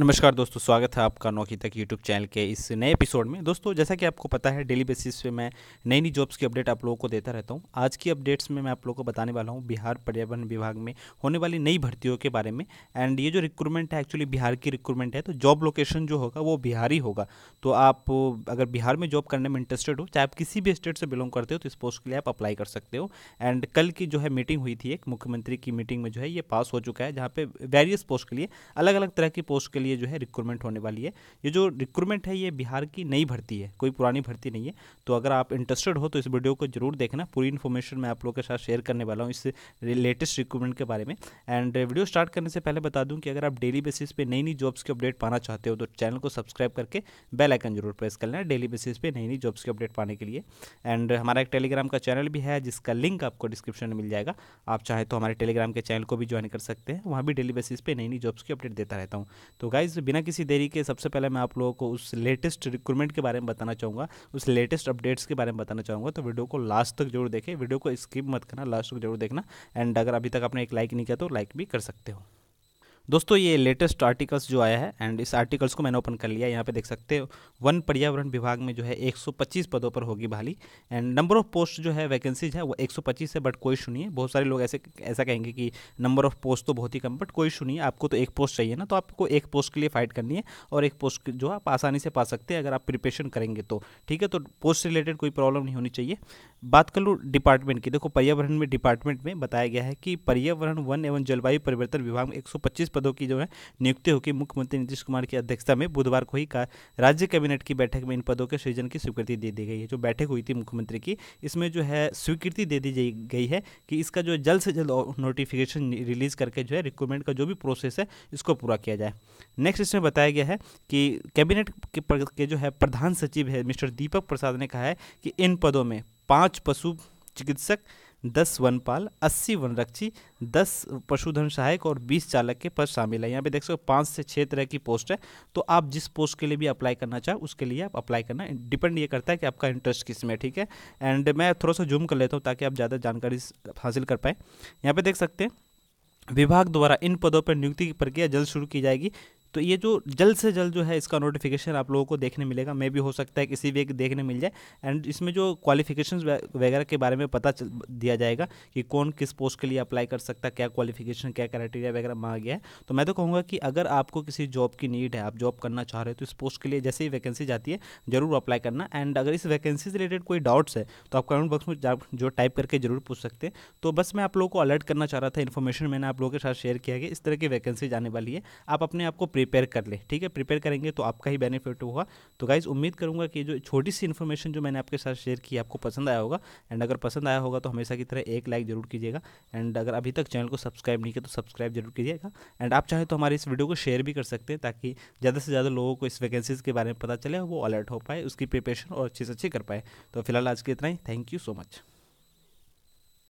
नमस्कार दोस्तों स्वागत है आपका नौकी तक यूट्यूब चैनल के इस नए एपिसोड में दोस्तों जैसा कि आपको पता है डेली बेसिस पे मैं नई नई जॉब्स की अपडेट आप लोगों को देता रहता हूँ आज की अपडेट्स में मैं आप लोगों को बताने वाला हूँ बिहार पर्यावरण विभाग में होने वाली नई भर्तियों के बारे में एंड ये जो रिक्रूटमेंट है एक्चुअली बिहार की रिक्रूटमेंट है तो जॉब लोकेशन जो होगा वो बिहार ही होगा तो आप अगर बिहार में जॉब करने में इंटरेस्टेड हो चाहे आप किसी भी स्टेट से बिलोंग करते हो तो इस पोस्ट के लिए आप अप्लाई कर सकते हो एंड कल की जो है मीटिंग हुई थी एक मुख्यमंत्री की मीटिंग में जो है ये पास हो चुका है जहाँ पे वेरियस पोस्ट के लिए अलग अलग तरह की पोस्ट के लिए जो है रिक्रूटमेंट होने वाली है ये जो रिक्रूटमेंट है ये बिहार की नई भर्ती है कोई पुरानी भर्ती नहीं है तो अगर आप इंटरेस्टेड हो तो इस वीडियो को जरूर देखना पूरी इन्फॉर्मेशन मैं आप लोगों के साथ शेयर करने वाला हूँ इस लेटेस्ट रिक्रूटमेंट के बारे में एंड वीडियो स्टार्ट करने से पहले बता दूँ कि अगर आप डेली बेसिस पे नई नई जॉब्स की अपडेट पाना चाहते हो तो चैनल को सब्सक्राइब करके बेल आइकन जरूर प्रेस कर लेना डेली बेसिस पे नई नई जॉब्स की अपडेट पाने के लिए एंड हमारा एक टेलीग्राम का चैनल भी है जिसका लिंक आपको डिस्क्रिप्शन में मिल जाएगा आप चाहे तो हमारे टेलीग्राम के चैनल को भी ज्वाइन कर सकते हैं वहाँ भी डेली बेसिस पे नई नई जॉब्स की अपडेट देता रहता हूँ तो गाइज बिना किसी देरी के सबसे पहले मैं आप लोगों को उस लेटेस्ट रिक्रूटमेंट के बारे में बताना चाहूँगा उस लेटेस्ट अपडेट्स के बारे में बताना चाहूँगा तो वीडियो को लास्ट तक जरूर देखें वीडियो को स्किप मत करना लास्ट तक जरूर देखना एंड अगर अभी तक आपने एक लाइक नहीं किया तो लाइक भी कर सकते हो दोस्तों ये लेटेस्ट आर्टिकल्स जो आया है एंड इस आर्टिकल्स को मैंने ओपन कर लिया यहाँ पे देख सकते हो वन पर्यावरण विभाग में जो है 125 पदों पर होगी बहाली एंड नंबर ऑफ पोस्ट जो है वैकेंसीज है वो 125 है बट कोई सुनिए बहुत सारे लोग ऐसे ऐसा कहेंगे कि नंबर ऑफ पोस्ट तो बहुत ही कम बट कोई सुनिए आपको तो एक पोस्ट चाहिए ना तो आपको एक पोस्ट के लिए फाइट करनी है और एक पोस्ट जो आप आसानी से पा सकते हैं अगर आप प्रिपेशन करेंगे तो ठीक है तो पोस्ट रिलेटेड कोई प्रॉब्लम नहीं होनी चाहिए बात कर लूँ डिपार्टमेंट की देखो पर्यावरण में डिपार्टमेंट में बताया गया है कि पर्यावरण वन एवं जलवायु परिवर्तन विभाग में एक पदों की जो है नियुक्ति होगी मुख्यमंत्री नीतीश कुमार की अध्यक्षता में बुधवार को ही का राज्य कैबिनेट की बैठक में इन पदों के सृजन की स्वीकृति दे दी गई है जो बैठक हुई थी मुख्यमंत्री की इसमें जो है स्वीकृति दे दी गई है कि इसका जो जल्द से जल्द नोटिफिकेशन रिलीज करके जो है रिक्रूटमेंट का जो भी प्रोसेस है इसको पूरा किया जाए नेक्स्ट इसमें बताया गया है कि कैबिनेट के जो है प्रधान सचिव है मिस्टर दीपक प्रसाद ने कहा है कि इन पदों में पाँच पशु चिकित्सक दस वनपाल अस्सी वनरक्षी दस पशुधन सहायक और बीस चालक के पद शामिल है यहाँ पे देख सकते हो पाँच से छः तरह की पोस्ट है तो आप जिस पोस्ट के लिए भी अप्लाई करना चाहो उसके लिए आप अप्लाई करना डिपेंड ये करता है कि आपका इंटरेस्ट किस में ठीक है एंड मैं थोड़ा सा जूम कर लेता हूँ ताकि आप ज़्यादा जानकारी हासिल कर पाएँ यहाँ पर देख सकते हैं विभाग द्वारा इन पदों पर नियुक्ति की प्रक्रिया जल्द शुरू की जाएगी तो ये जो जल्द से जल्द जो है इसका नोटिफिकेशन आप लोगों को देखने मिलेगा मे भी हो सकता है किसी भी एक देखने मिल जाए एंड इसमें जो क्वालिफिकेशन वगैरह के बारे में पता चल दिया जाएगा कि कौन किस पोस्ट के लिए अप्लाई कर सकता है क्या क्वालिफिकेशन क्या क्राइटेरिया वगैरह मांगा गया है तो मैं तो कहूँगा कि अगर आपको किसी जॉब की नीड है आप जॉब करना चाह रहे हो तो इस पोस्ट के लिए जैसे ही वैकेंसी जाती है जरूर अप्लाई करना एंड अगर इस वैकेंसी से रिलेटेड कोई डाउट्स है तो आप कमेंट बॉक्स में जो टाइप करके जरूर पूछ सकते हैं तो बस मैं आप लोगों को अलर्ट करना चाह रहा था इन्फॉर्मेशन मैंने आप लोगों के साथ शेयर किया कि इस तरह की वैकेंसी जाने वाली है आप अपने आप को प्रिपेयर कर ले ठीक है प्रिपेयर करेंगे तो आपका ही बेनिफिट होगा तो गाइज़ उम्मीद करूँगा कि जो छोटी सी इन्फॉर्मेशन जो मैंने आपके साथ शेयर की आपको पसंद आया होगा एंड अगर पसंद आया होगा तो हमेशा की तरह एक लाइक जरूर कीजिएगा एंड अगर अभी तक चैनल को सब्सक्राइब नहीं किया तो सब्सक्राइब जरूर कीजिएगा एंड आप चाहें तो हमारे इस वीडियो को शेयर भी कर सकते हैं ताकि ज़्यादा से ज़्यादा लोगों को इस वैकेंसीज़ के बारे में पता चले वो अलर्ट हो पाए उसकी प्रिपरेशन और अच्छे से अच्छे कर पाए तो फिलहाल आज के इतना ही थैंक यू सो मच